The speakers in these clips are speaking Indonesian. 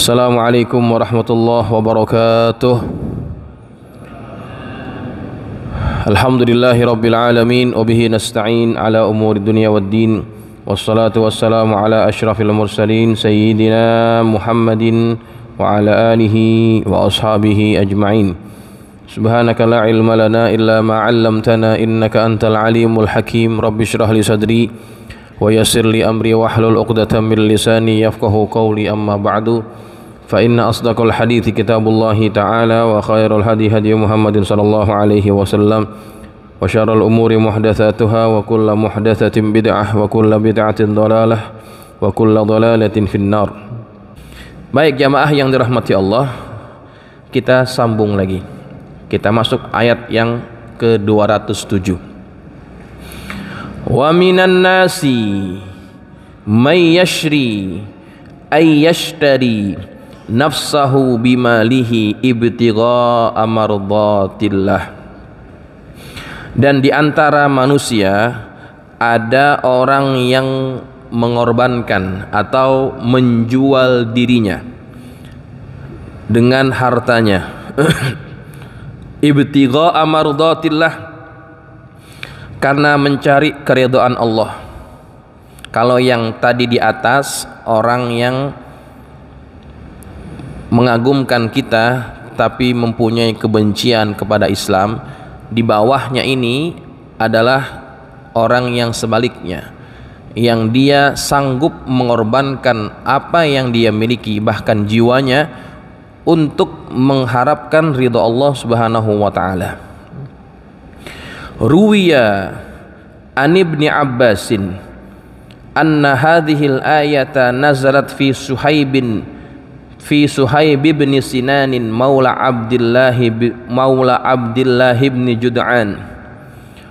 السلام عليكم ورحمة الله وبركاته الحمد لله رب العالمين وبه نستعين على أمور الدنيا والدين والصلاة والسلام على أشرف المرسلين سيدنا محمد وعلى آله وأصحابه أجمعين سبحانك لا علم لنا إلا ما علمتنا إنك أنت العليم الحكيم رب اشرح لي صدري ويسر لي أمري واحلل عقدة من لساني يفقه قولي أما بعد فإن أصدق الحديث كتاب الله تعالى وخير الهدي هدي محمد صلى الله عليه وسلم وشر الأمور محدثاتها وكل محدثة بدعة وكل بدعة ضلالة وكل ضلالة في النار Baik jamaah yang dirahmati Allah Kita sambung lagi Kita masuk ayat yang ke-207 Wa minan nasi May yashri Ay yashtari nafsahu bimalihi ibtigha amardatillah dan di antara manusia ada orang yang mengorbankan atau menjual dirinya dengan hartanya ibtigha amardatillah karena mencari keridhaan Allah kalau yang tadi di atas orang yang mengagumkan kita tapi mempunyai kebencian kepada Islam di bawahnya ini adalah orang yang sebaliknya yang dia sanggup mengorbankan apa yang dia miliki bahkan jiwanya untuk mengharapkan ridha Allah Subhanahu wa taala. Ruwiya an Ibni Abbasin anna hadhil ayata nazalat fi Suhaib bin fi Suhaib bin Sinan maula Abdullah maula Abdullah bin Jud'an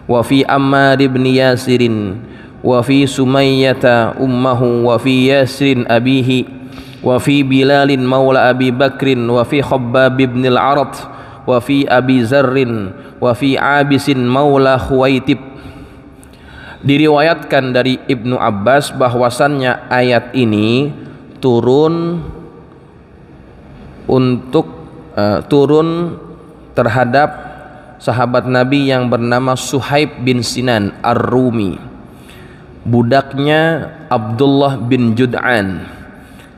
wa fi Ammar bin Yasir wa fi Sumayyah ummuhu wa fi Yasir abihi wa fi Bilal maula Abi Bakr wa fi Khabbab bin al-Arad wa fi Abi Zarrin wa fi Abis maula Khuwaitib diriwayatkan dari Ibnu Abbas bahwasannya ayat ini turun untuk uh, turun terhadap sahabat Nabi yang bernama Suhaib bin Sinan Ar-Rumi budaknya Abdullah bin Jud'an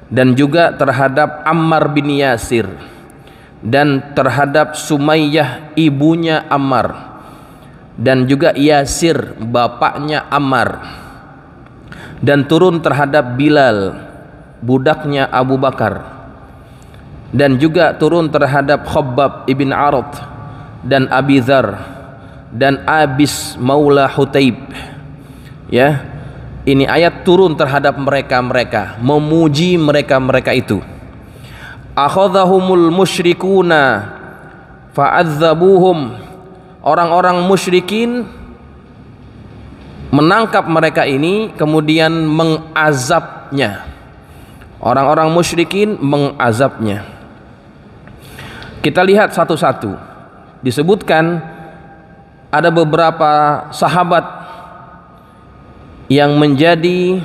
dan juga terhadap Ammar bin Yasir dan terhadap Sumayyah ibunya Ammar dan juga Yasir bapaknya Ammar dan turun terhadap Bilal budaknya Abu Bakar dan juga turun terhadap Khabbab ibn Arad dan Abi Dhar dan Abis Maula Hutaib ya ini ayat turun terhadap mereka-mereka memuji mereka-mereka itu akhadhahumul musyrikuna fa'adzabuhum orang-orang musyrikin menangkap mereka ini kemudian mengazabnya orang-orang musyrikin mengazabnya kita lihat satu-satu. Disebutkan ada beberapa sahabat yang menjadi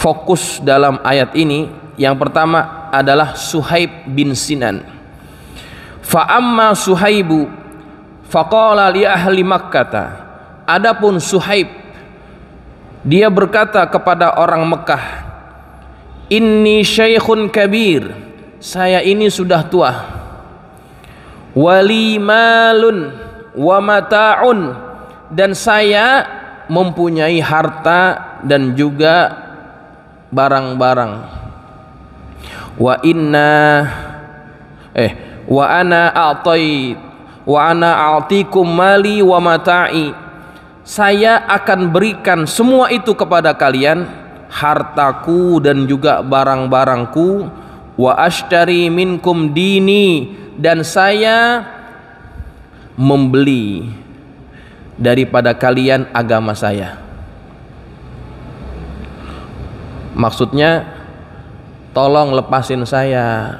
fokus dalam ayat ini. Yang pertama adalah Suhaib bin Sinan. Fa'amma Suhaibu faqala li ahli Makkah. Adapun Suhaib dia berkata kepada orang Mekah, "Inni syaikhun kabir." saya ini sudah tua wali malun wa mataun dan saya mempunyai harta dan juga barang-barang wa inna eh wa ana a'tai wa ana a'tikum mali wa mata'i saya akan berikan semua itu kepada kalian hartaku dan juga barang-barangku wa ashtari minkum dini dan saya membeli daripada kalian agama saya maksudnya tolong lepasin saya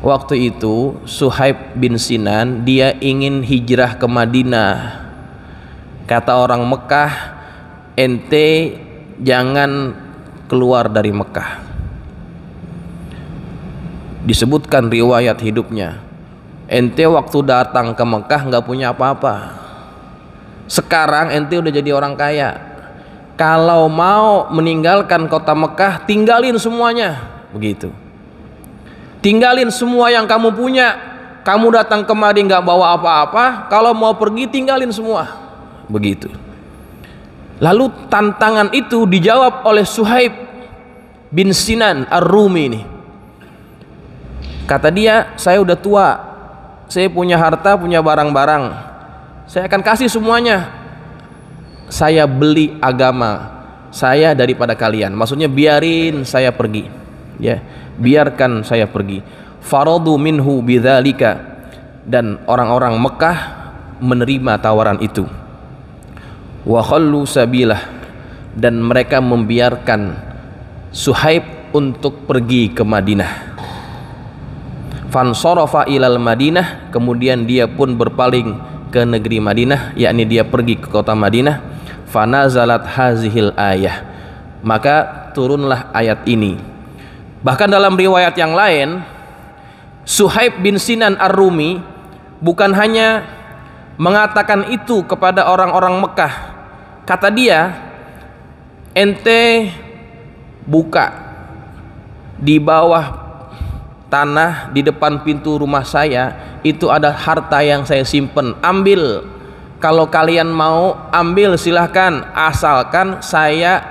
waktu itu Suhaib bin Sinan dia ingin hijrah ke Madinah kata orang Mekah ente jangan keluar dari Mekah disebutkan riwayat hidupnya ente waktu datang ke Mekah nggak punya apa-apa sekarang ente udah jadi orang kaya kalau mau meninggalkan kota Mekah tinggalin semuanya begitu tinggalin semua yang kamu punya kamu datang kemari nggak bawa apa-apa kalau mau pergi tinggalin semua begitu lalu tantangan itu dijawab oleh Suhaib bin Sinan Ar-Rumi nih Kata dia, saya udah tua. Saya punya harta, punya barang-barang. Saya akan kasih semuanya. Saya beli agama saya daripada kalian. Maksudnya biarin saya pergi. Ya, biarkan saya pergi. Farodu minhu bidalika Dan orang-orang Mekah menerima tawaran itu. Wa khallu dan mereka membiarkan Suhaib untuk pergi ke Madinah fansorofa ilal Madinah kemudian dia pun berpaling ke negeri Madinah yakni dia pergi ke kota Madinah Fana zalat hazihil ayah maka turunlah ayat ini bahkan dalam riwayat yang lain Suhaib bin Sinan Ar-Rumi bukan hanya mengatakan itu kepada orang-orang Mekah kata dia ente buka di bawah tanah di depan pintu rumah saya itu ada harta yang saya simpen ambil kalau kalian mau ambil silahkan asalkan saya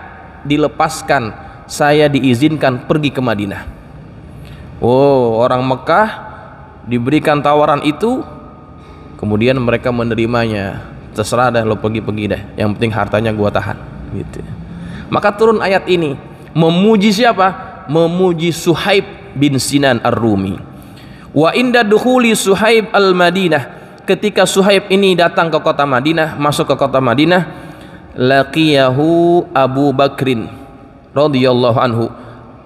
dilepaskan saya diizinkan pergi ke Madinah oh orang Mekah diberikan tawaran itu kemudian mereka menerimanya terserah dah lo pergi-pergi deh. yang penting hartanya gua tahan gitu maka turun ayat ini memuji siapa memuji Suhaib bin Sinan Ar-Rumi. Wa inda dukhuli Suhaib al-Madinah. Ketika Suhaib ini datang ke kota Madinah, masuk ke kota Madinah, laqiyahu Abu Bakrin radhiyallahu anhu.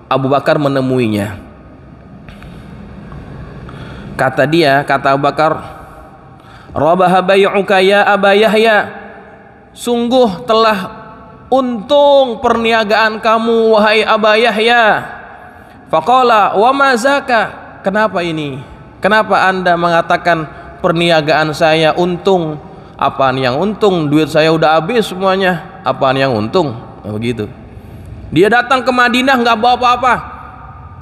Abu Bakar menemuinya. Kata dia, kata Abu Bakar, "Rabaha bai'uka ya Aba Yahya." Sungguh telah untung perniagaan kamu wahai Aba Yahya Fakola wa mazaka? Kenapa ini? Kenapa Anda mengatakan perniagaan saya untung? Apaan yang untung? Duit saya udah habis semuanya. Apaan yang untung? Nah, begitu. Dia datang ke Madinah nggak bawa apa-apa.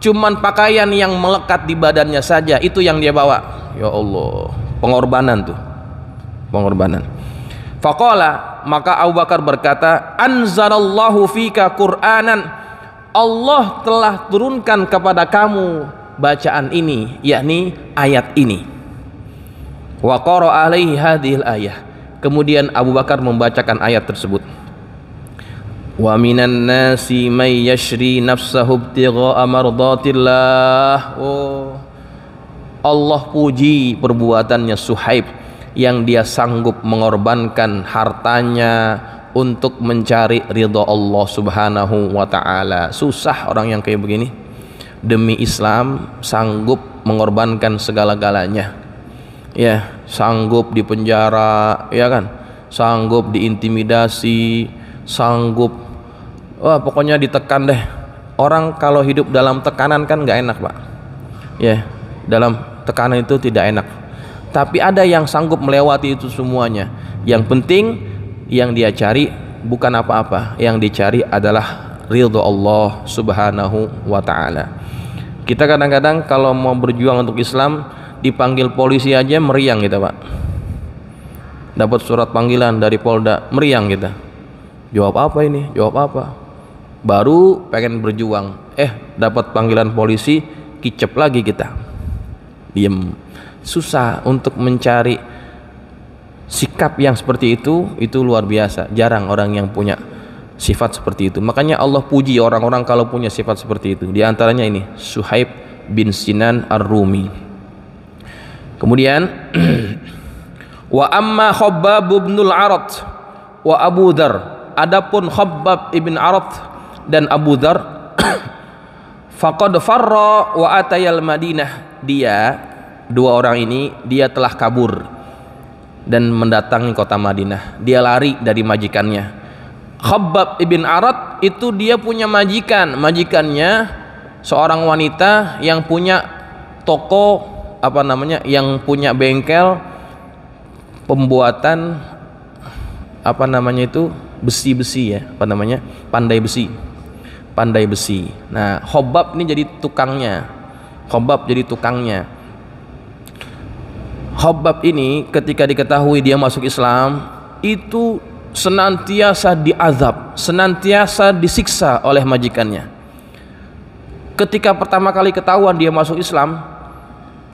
Cuman pakaian yang melekat di badannya saja itu yang dia bawa. Ya Allah, pengorbanan tuh. Pengorbanan. fakola maka Abu Bakar berkata, "Anzalallahu fika Qur'anan" Allah telah turunkan kepada kamu bacaan ini yakni ayat ini wa qara alaihi hadhil ayah kemudian Abu Bakar membacakan ayat tersebut wa minan nasi may yashri nafsahu ibtigha mardatillah oh Allah puji perbuatannya Suhaib yang dia sanggup mengorbankan hartanya, untuk mencari ridha Allah Subhanahu wa taala. Susah orang yang kayak begini. Demi Islam sanggup mengorbankan segala-galanya. Ya, sanggup dipenjara, ya kan? Sanggup diintimidasi, sanggup wah pokoknya ditekan deh. Orang kalau hidup dalam tekanan kan nggak enak, Pak. Ya, dalam tekanan itu tidak enak. Tapi ada yang sanggup melewati itu semuanya. Yang penting yang dia cari bukan apa-apa yang dicari adalah ridho Allah subhanahu wa ta'ala kita kadang-kadang kalau mau berjuang untuk Islam dipanggil polisi aja meriang kita pak dapat surat panggilan dari Polda meriang kita jawab apa ini jawab apa baru pengen berjuang eh dapat panggilan polisi kicep lagi kita diem susah untuk mencari sikap yang seperti itu itu luar biasa jarang orang yang punya sifat seperti itu makanya Allah puji orang-orang kalau punya sifat seperti itu diantaranya ini Suhaib bin Sinan Ar-Rumi kemudian wa amma Khabbab bin arad wa Abu Dhar adapun Khabbab ibn Arad dan Abu Dhar faqad farra wa atayal Madinah dia dua orang ini dia telah kabur dan mendatangi kota Madinah. Dia lari dari majikannya. Khabbab ibn Arad itu dia punya majikan. Majikannya seorang wanita yang punya toko apa namanya? yang punya bengkel pembuatan apa namanya itu? besi-besi ya, apa namanya? pandai besi. Pandai besi. Nah, Khabbab ini jadi tukangnya. Khabbab jadi tukangnya Hobab ini ketika diketahui dia masuk Islam itu senantiasa diazab, senantiasa disiksa oleh majikannya. Ketika pertama kali ketahuan dia masuk Islam,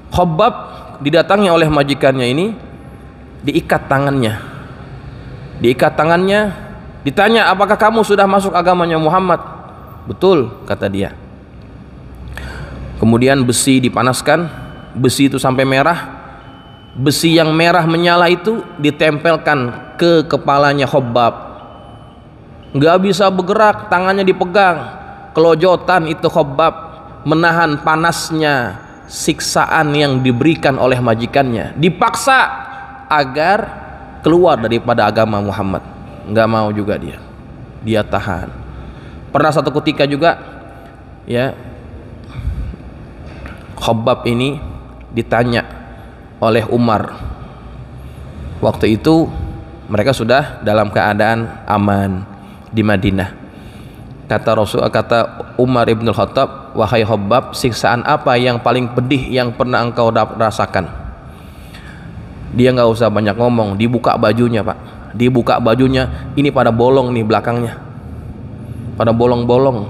Hobab didatangi oleh majikannya ini diikat tangannya. Diikat tangannya, ditanya apakah kamu sudah masuk agamanya Muhammad? Betul, kata dia. Kemudian besi dipanaskan, besi itu sampai merah, besi yang merah menyala itu ditempelkan ke kepalanya khobab nggak bisa bergerak tangannya dipegang kelojotan itu khobab menahan panasnya siksaan yang diberikan oleh majikannya dipaksa agar keluar daripada agama Muhammad nggak mau juga dia dia tahan pernah satu ketika juga ya khobab ini ditanya oleh Umar. Waktu itu mereka sudah dalam keadaan aman di Madinah. Kata Rasul kata Umar ibn Khattab, "Wahai Hobab, siksaan apa yang paling pedih yang pernah engkau rasakan?" Dia nggak usah banyak ngomong, dibuka bajunya, Pak. Dibuka bajunya, ini pada bolong nih belakangnya. Pada bolong-bolong.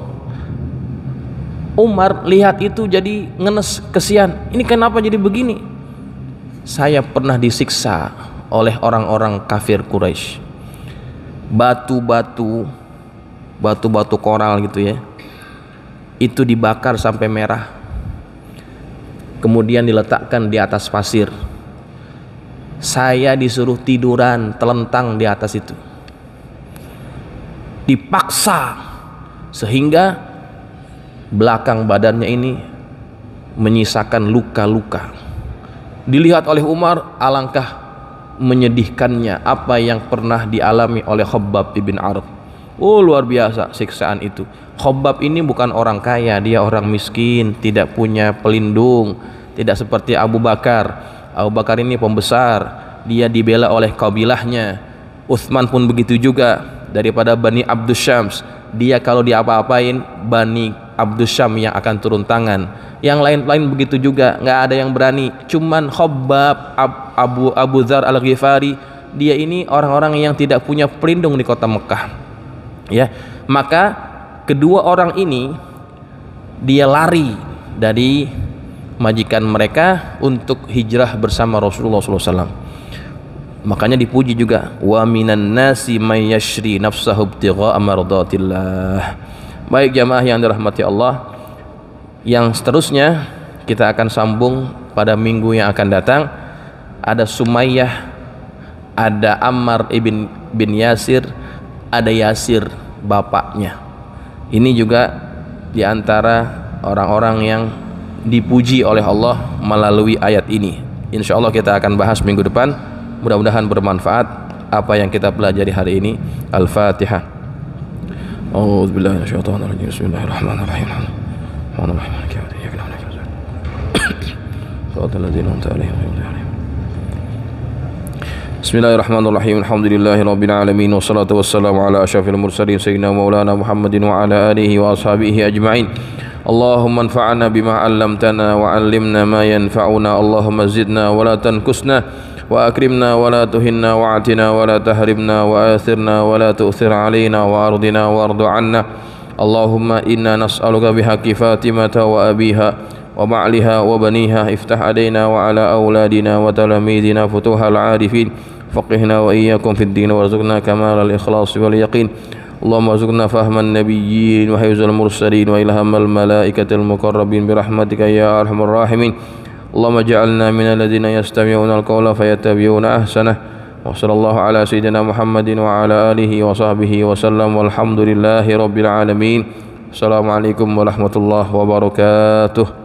Umar lihat itu jadi ngenes, kesian. Ini kenapa jadi begini? saya pernah disiksa oleh orang-orang kafir Quraisy. Batu-batu, batu-batu koral gitu ya, itu dibakar sampai merah, kemudian diletakkan di atas pasir. Saya disuruh tiduran telentang di atas itu, dipaksa sehingga belakang badannya ini menyisakan luka-luka dilihat oleh Umar alangkah menyedihkannya apa yang pernah dialami oleh Khobab ibn Arab oh luar biasa siksaan itu Khobab ini bukan orang kaya dia orang miskin tidak punya pelindung tidak seperti Abu Bakar Abu Bakar ini pembesar dia dibela oleh kabilahnya Uthman pun begitu juga daripada Bani Abdus Syams dia kalau diapa-apain Bani Abdus Syam yang akan turun tangan yang lain-lain begitu juga nggak ada yang berani cuman Khobab Ab, Abu Abu Zar Al Ghifari dia ini orang-orang yang tidak punya pelindung di kota Mekah ya maka kedua orang ini dia lari dari majikan mereka untuk hijrah bersama Rasulullah SAW makanya dipuji juga wa minan nasi may yashri nafsahu ibtigha'a amardatillah. Baik jamaah yang dirahmati Allah, yang seterusnya kita akan sambung pada minggu yang akan datang ada Sumayyah, ada Ammar ibn bin Yasir, ada Yasir bapaknya. Ini juga diantara orang-orang yang dipuji oleh Allah melalui ayat ini. Insya Allah kita akan bahas minggu depan. Mudah-mudahan bermanfaat apa yang kita pelajari hari ini. Al-Fatihah. أعوذ بالله من الشيطان الرجيم بسم الله الرحمن الرحيم الرحمن الرحيم مالك يوم الدين إياك نعبد وإياك نستعين صراط الذين أنعمت عليهم غير المغضوب عليهم بسم الله الرحمن الرحيم الحمد لله رب العالمين والصلاة والسلام على أشرف المرسلين سيدنا مولانا محمد وعلى آله وأصحابه أجمعين اللهم انفعنا بما علمتنا وعلمنا ما ينفعنا اللهم زدنا ولا تنقصنا وأكرمنا ولا تهنا وأعتنا ولا تهربنا وآثرنا ولا تؤثر علينا وأرضنا وارض عنا اللهم إنا نسألك بحق كفاتمة وأبيها وبعلها وبنيها افتح علينا وعلى أولادنا وتلاميذنا فتوح العارفين فقهنا وإياكم في الدين وارزقنا كمال الإخلاص واليقين اللهم ارزقنا فهم النبيين وحفظ المرسلين وإلهام الملائكة المقربين برحمتك يا أرحم الراحمين اللهم اجعلنا من الذين يستمعون القول فيتبعون احسنه وصلى الله على سيدنا محمد وعلى اله وصحبه وسلم والحمد لله رب العالمين السلام عليكم ورحمه الله وبركاته